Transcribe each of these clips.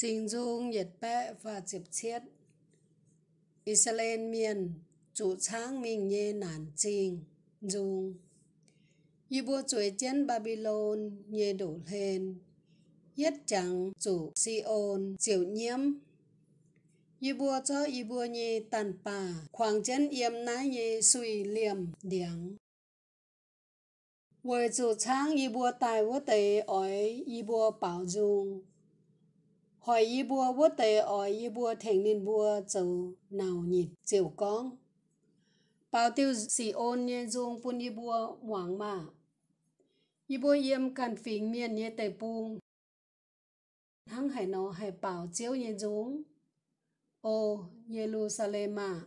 xin dung nhiệt bẹ và diệp chiết. Israel miền, chủ sáng mình nhê nản trình, dung. Như bố chuối chân Babylon nhê đổ lên, yết chẳng chủ Sion diệu nhiễm. Như bố cho y bố nhê tàn bà, khoảng chân yếm nái nhê suy liềm điắng. Với chủ sáng y bố tài vô tế ỏi y bố bảo dung hỏi y bùa vô tệ ở y bùa thành nên bùa châu nào nhịt chiều con bảo tiêu sĩ ôn nhé dung bún y bùa hoang mà y bùa yếm cần phình miền nhé tệ bùng hăng hải nó hải bảo chiếu nhé dung ô Jerusalem mà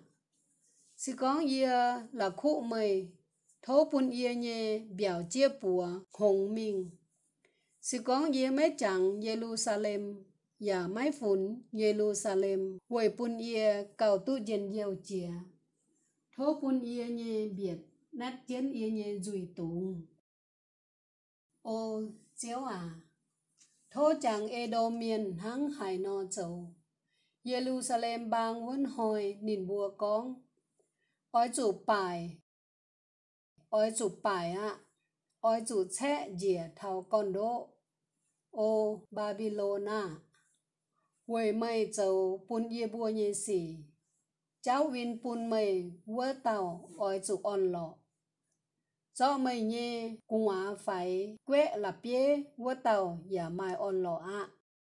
si con yê là khu mày thố bún yê nhé biểu chia bùa hồng minh si con yê mấy chẳng Jerusalem อย่าไม่ฝุนเยรูซาเล็มวยปุนเอียเก่าตู้เย็นเยียวเจียโทปุนเอียเยเบียดนัดเจียนเอียเยจุยตุงโอเจียวอ่ะโทจังเอโดเมียนทั้งไหนอเจวเยรูซาเล็มบางวนหอยนินบัวกองอ้อยจูป่ายอ้อยจูป่ายอ่ะอ้อยจูแช่เหยียเท่าคอนโดโอบาบิโลนา quầy mày châu bún ye bua ye xì cháu vin bún mày vỡ tàu oi chụp on lọ cho mày ye cũng á phải quẹ là bia vỡ tàu giả mai on lọ ạ